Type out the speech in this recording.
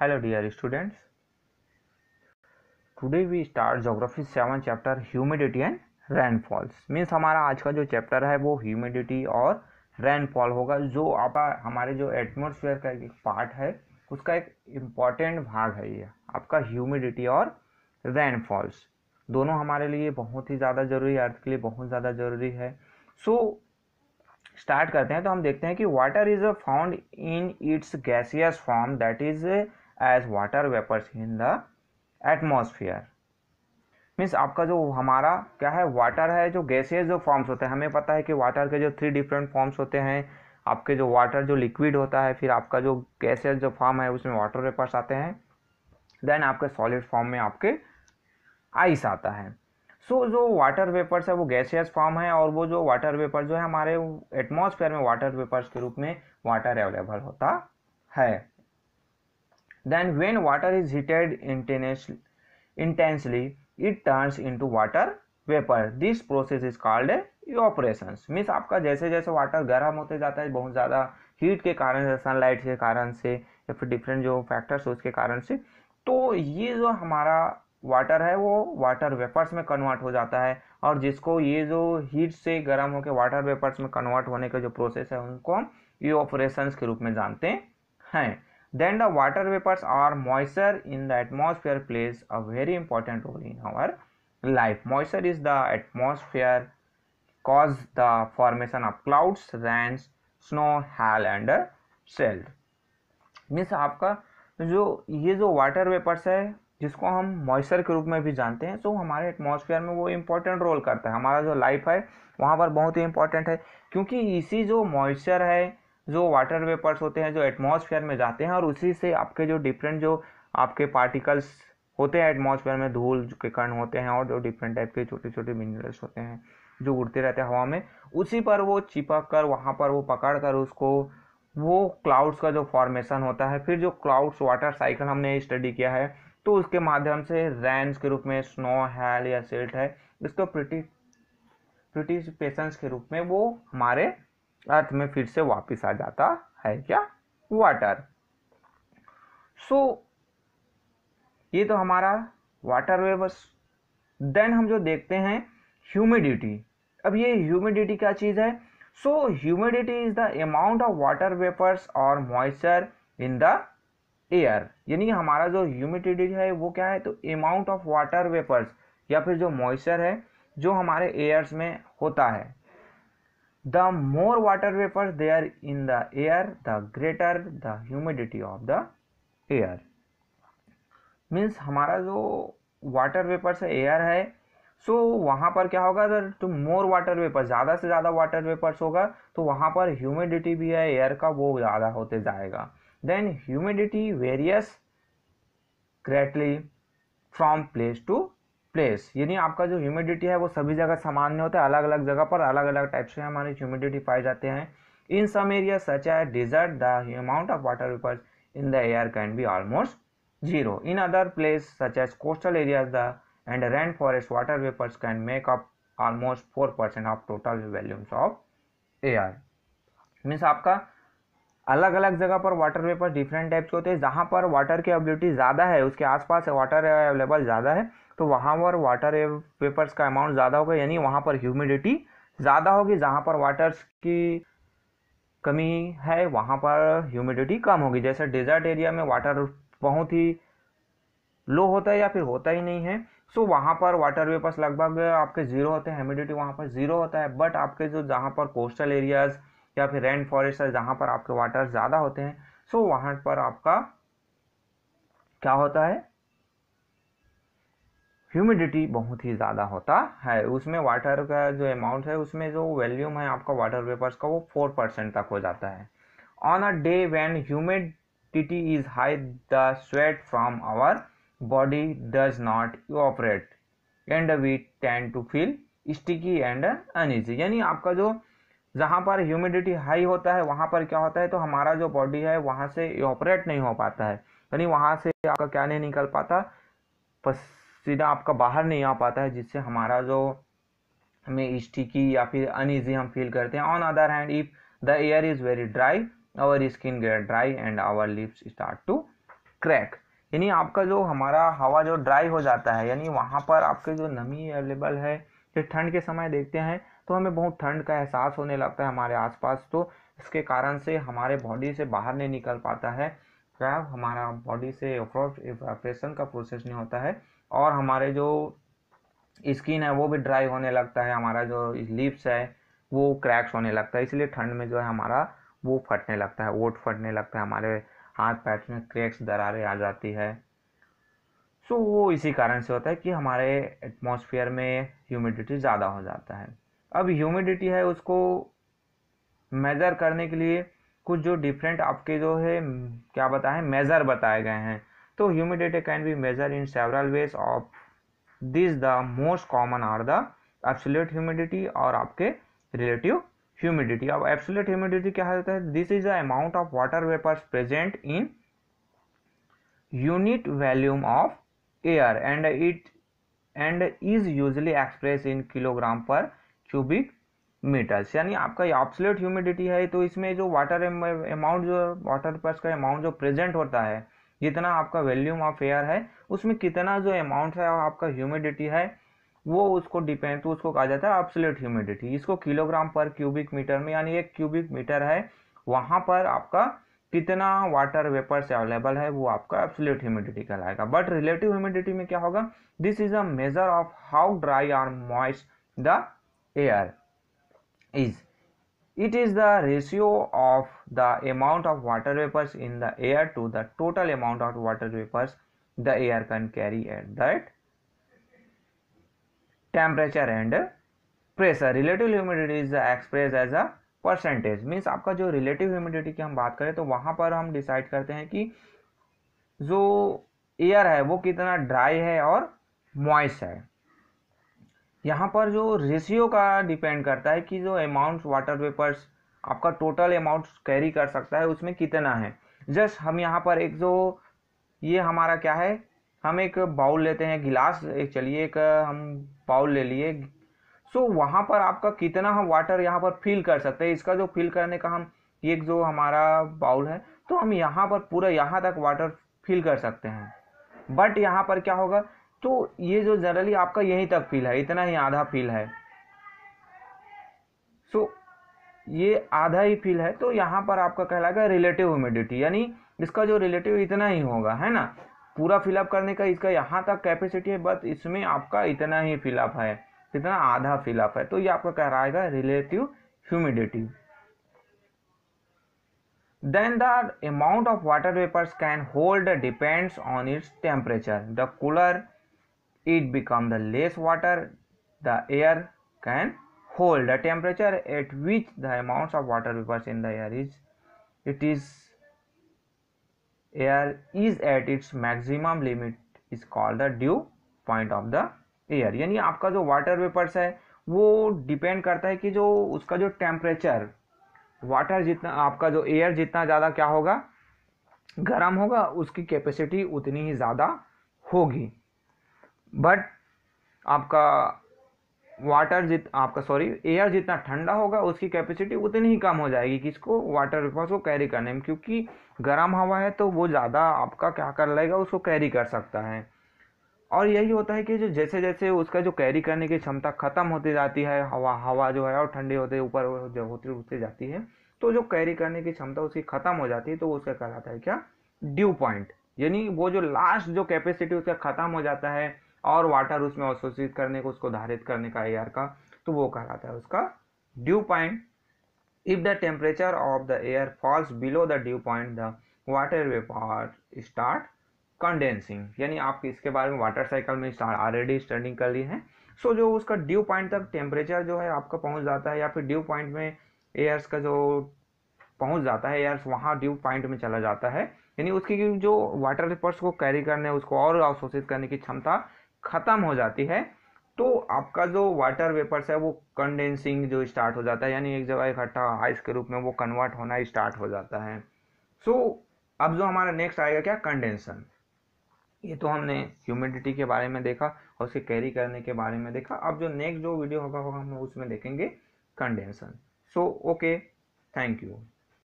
hello dear students today we start geography 7 chapter humidity and rainfalls means हमारा आज का जो chapter है वो humidity और rainfall होगा जो आप हमारे जो atmosphere का एक part है उसका एक important भाग है ये आपका humidity और rainfalls दोनों हमारे लिए बहुत ही ज़्यादा ज़रूरी अर्थ के लिए बहुत ज़्यादा ज़रूरी है सो so, स्टार्ट करते हैं तो हम देखते हैं कि water is found in its gaseous form that is as water vapours in the atmosphere means आपका जो हमारा क्या है वाटर है जो गैसेज जो फॉर्म्स होते हैं हमें पता है कि वाटर के जो थ्री डिफरेंट फॉर्म्स होते हैं आपके जो वाटर जो लिक्विड होता है फिर आपका जो गैसेज जो फॉर्म है उसमें वाटर वेपर्स आते हैं देन आपके सॉलिड फॉर्म में आपके आइस आता है सो so, जो वाटर वेपर्स है वो गैसेज फॉर्म है और वो जो वाटर वेपर जो है हमारे एटमोसफेयर में वाटर वेपर्स के रूप में वाटर अवेलेबल होता है Then when water is heated intensely, it turns into water vapour this process is called evaporation means आपका जैसे जैसे वाटर गर्म होते जाता है बहुत ज़्यादा हीट के कारण से सनलाइट के कारण से या फिर डिफरेंट जो फैक्टर्स उसके कारण से तो ये जो हमारा वाटर है वो वाटर वेपर्स में कन्वर्ट हो जाता है और जिसको ये जो हीट से गर्म होकर वाटर वेपर्स में कन्वर्ट होने का जो प्रोसेस है उनको हम ऑपरेशन के रूप में जानते हैं then the water vapors or moisture in the atmosphere plays a very important role in our life moisture is the atmosphere cause the formation of clouds rains snow hail and salt means आपका जो ये जो water vapours है जिसको हम moisture के रूप में भी जानते हैं तो हमारे एटमॉस्फेयर में वो इम्पोर्टेंट रोल करता है हमारा जो लाइफ है वहाँ पर बहुत ही इम्पोर्टेंट है क्योंकि इसी जो मॉइस्चर है जो वाटर वेपर्स होते हैं जो एटमॉस्फेयर में जाते हैं और उसी से आपके जो डिफरेंट जो आपके पार्टिकल्स होते हैं एटमॉस्फेयर में धूल के कण होते हैं और जो डिफरेंट टाइप के छोटे छोटे मिनरल्स होते हैं जो उड़ते रहते हैं हवा में उसी पर वो चिपक कर वहाँ पर वो पकड़ कर उसको वो क्लाउड्स का जो फॉर्मेशन होता है फिर जो क्लाउड्स वाटर साइकिल हमने स्टडी किया है तो उसके माध्यम से रैंस के रूप में स्नो हैल या सिल्ट है इसको प्रिटी प्रिटिपेशंस के रूप में वो हमारे अर्थ में फिर से वापस आ जाता है क्या वाटर सो so, ये तो हमारा वाटर वेवर्स देन हम जो देखते हैं ह्यूमिडिटी अब ये ह्यूमिडिटी क्या चीज़ है so humidity is the amount of water vapours और मॉइस्चर इन द एयर यानी हमारा जो ह्यूमिडिटी है वो क्या है तो अमाउंट ऑफ वाटर वेपर्स या फिर जो मॉइस्चर है जो हमारे एयर्स में होता है the more water vapours they are in the air the greater the humidity of the air means हमारा जो वाटर वेपर से एयर है सो so, वहाँ पर क्या होगा अगर तो मोर वाटर वेपर ज़्यादा से ज़्यादा वाटर वेपर्स होगा तो वहाँ पर ह्यूमिडिटी भी है एयर का वो ज़्यादा होते जाएगा then humidity varies greatly from place to place यानी आपका जो ह्यूमिडिटी है वो सभी जगह सामान्य होता है अलग अलग जगह पर अलग अलग टाइप से हमारे ह्यूमिडिटी पाए जाते हैं in some area such as desert the amount of water vapour in the air can be almost zero zero. In other places such as coastal areas the and rainforest water vapors can make up almost 4% of total volumes of air means आपका अलग अलग जगह पर water vapours different types के होते हैं जहाँ पर वाटर की अवेलेबिलिटी ज़्यादा है उसके आसपास वाटर अवेलेबल ज़्यादा है तो वहाँ पर वाटर वेपर्स का अमाउंट ज़्यादा होगा यानी वहाँ पर ह्यूमिडिटी ज़्यादा होगी जहाँ पर वाटर्स की कमी है वहाँ पर ह्यूमिडिटी कम होगी जैसे डेजर्ट एरिया में वाटर बहुत ही लो होता है या फिर होता ही नहीं है सो तो so, वहाँ पर वाटर वेपर्स लगभग आपके ज़ीरो होते हैं ह्यूमिडिटी वहाँ पर ज़ीरो होता है बट आपके जो जहाँ पर कोस्टल एरियाज़ या फिर रेन फॉरेस्ट है जहाँ पर आपके वाटर ज़्यादा होते हैं सो वहां वहाँ पर आपका क्या होता है ह्यूमिडिटी बहुत ही ज़्यादा होता है उसमें वाटर का जो अमाउंट है उसमें जो वैल्यूम है आपका वाटर वेपर्स का वो फोर परसेंट तक हो जाता है on a day when humidity is high the sweat from our body does not operate and we tend to feel sticky and uneasy यानी आपका जो जहाँ पर ह्यूमिडिटी हाई होता है वहाँ पर क्या होता है तो हमारा जो बॉडी है वहाँ से ऑपरेट नहीं हो पाता है यानी वहाँ से आपका क्या नहीं निकल पाता पसीना आपका बाहर नहीं आ पाता है जिससे हमारा जो हमें स्टिकी या फिर अनइजी हम फील करते हैं on other hand if the air is very dry our skin get dry and our lips start to crack यानी आपका जो हमारा हवा जो ड्राई हो जाता है यानी वहाँ पर आपके जो नमी अवेलेबल है फिर ठंड के समय देखते हैं तो हमें बहुत ठंड का एहसास होने लगता है हमारे आसपास तो इसके कारण से हमारे बॉडी से बाहर नहीं निकल पाता है क्या हमारा बॉडी से इवाप्रेशन का प्रोसेस नहीं होता है और हमारे जो स्किन है वो भी ड्राई होने लगता है हमारा जो लिप्स है वो क्रैक्स होने लगता है इसलिए ठंड में जो है हमारा वो फटने लगता है वोट फटने लगता है हमारे हाथ पैर में क्रैक्स दरारें आ जाती है सो so, वो इसी कारण से होता है कि हमारे एटमॉस्फेयर में ह्यूमिडिटी ज़्यादा हो जाता है अब ह्यूमिडिटी है उसको मेज़र करने के लिए कुछ जो डिफरेंट आपके जो है क्या बताएं मेज़र बताए गए हैं तो humidity can be measure in several ways of this the most common are the absolute humidity और आपके रिलेटिव ह्यूमिडिटी अब एब्सोल्यूट ह्यूमिडिटी क्या होता है this is the amount of water vapours present in unit volume of air and it and is usually express in kilogram per cubic metres यानी आपका absolute humidity है तो इसमें जो वाटर अमाउंट जो वाटर पर्स का अमाउंट जो प्रेजेंट होता है जितना आपका वॉल्यूम ऑफ एयर है उसमें कितना जो अमाउंट है और आपका ह्यूमिडिटी है वो उसको डिपेंड तो उसको कहा जाता है ऑप्सलेट ह्यूमिडिटी इसको किलोग्राम पर क्यूबिक मीटर में यानी एक क्यूबिक मीटर है वहाँ पर आपका कितना वाटर वेपर्स अवेलेबल है वो आपका एब्सोल्यूट ह्यूमिडिटी कहलाएगा बट रिलेटिव ह्यूमिडिटी में क्या होगा this is a measure of how dry or moist the here is it is the ratio of the amount of water vapors in the air to the total amount of water vapors the air can carry at that temperature and pressure relative humidity is expressed as a percentage means आपका जो relative humidity की हम बात करें तो वहाँ पर हम डिसाइड करते हैं कि जो एयर है वो कितना ड्राई है और मॉइस्ट है यहाँ पर जो रेशियो का डिपेंड करता है कि जो अमाउंट वाटर वेपर्स आपका टोटल अमाउंट कैरी कर सकता है उसमें कितना है जस्ट हम यहाँ पर एक जो ये हमारा क्या है हम एक बाउल लेते हैं गिलास एक चलिए एक हम बाउल ले लिए सो so, वहाँ पर आपका कितना हम वाटर यहाँ पर फिल कर सकते हैं इसका जो फिल करने का हम एक जो हमारा बाउल है तो हम यहाँ पर पूरा यहाँ तक वाटर फिल कर सकते हैं बट यहाँ पर क्या होगा तो ये जो जनरली आपका यहीं तक फील है इतना ही आधा फील है सो so, ये आधा ही फील है तो यहाँ पर आपका कहलाएगा रिलेटिव ह्यूमिडिटी यानी इसका जो रिलेटिव इतना ही होगा है ना पूरा फिलअप करने का इसका यहाँ तक कैपेसिटी है बट इसमें आपका इतना ही फिलअप है इतना आधा फिलअप है तो ये आपका कह रहा है relative humidity then the amount of water vapours can hold depends on its temperature the cooler it become the less water the air can hold the temperature at which the amounts of water vapors in the air is it is air is at its maximum limit is called the dew point of the air yani aapka jo water vapors hai wo depend karta hai ki jo uska jo temperature water jitna aapka jo air jitna zyada kya hoga गर्म होगा उसकी capacity उतनी ही ज़्यादा होगी but आपका water जित आपका sorry air जितना ठंडा होगा उसकी कैपेसिटी उतनी ही कम हो जाएगी किसको वाटर वेपर्स को कैरी करने में क्योंकि गर्म हवा है तो वो ज़्यादा आपका क्या कर लेगा उसको कैरी कर सकता है और यही होता है कि जो जैसे जैसे उसका जो कैरी करने की क्षमता ख़त्म होती जाती है हवा हवा जो है और ठंडी होते ऊपर जो होती होती जाती है तो जो कैरी करने की क्षमता उसकी ख़त्म हो जाती है तो उसका कहलाता है क्या ड्यू पॉइंट यानी वो जो लास्ट जो कैपेसिटी उसका ख़त्म हो जाता है और वाटर उसमें अवशोषित करने को उसको धारित करने का एयर का तो वो कहलाता है उसका dew point if the temperature of the air falls below the dew point the water vapour start condensing यानी आप इसके बारे में वाटर साइकिल में ऑलरेडी स्टडिंग कर ली है सो so, जो उसका ड्यू पॉइंट तक टेम्परेचर जो है आपका पहुंच जाता है या फिर ड्यू पॉइंट में एयर्स का जो पहुंच जाता है एयर्स वहाँ ड्यू पॉइंट में चला जाता है यानी उसकी जो वाटर रिपर्स को कैरी करने उसको और अवशोषित करने की क्षमता ख़त्म हो जाती है तो आपका जो वाटर वेपर्स है वो कंडेंसिंग जो स्टार्ट हो जाता है यानी एक जगह इकट्ठा आइस के रूप में वो कन्वर्ट होना स्टार्ट हो जाता है सो so, अब जो हमारा नेक्स्ट आएगा क्या कंडेंसन ये तो हमने ह्यूमिडिटी के बारे में देखा और उसे कैरी करने के बारे में देखा अब जो नेक्स्ट जो वीडियो होगा होगा हम उसमें देखेंगे condensation so okay thank you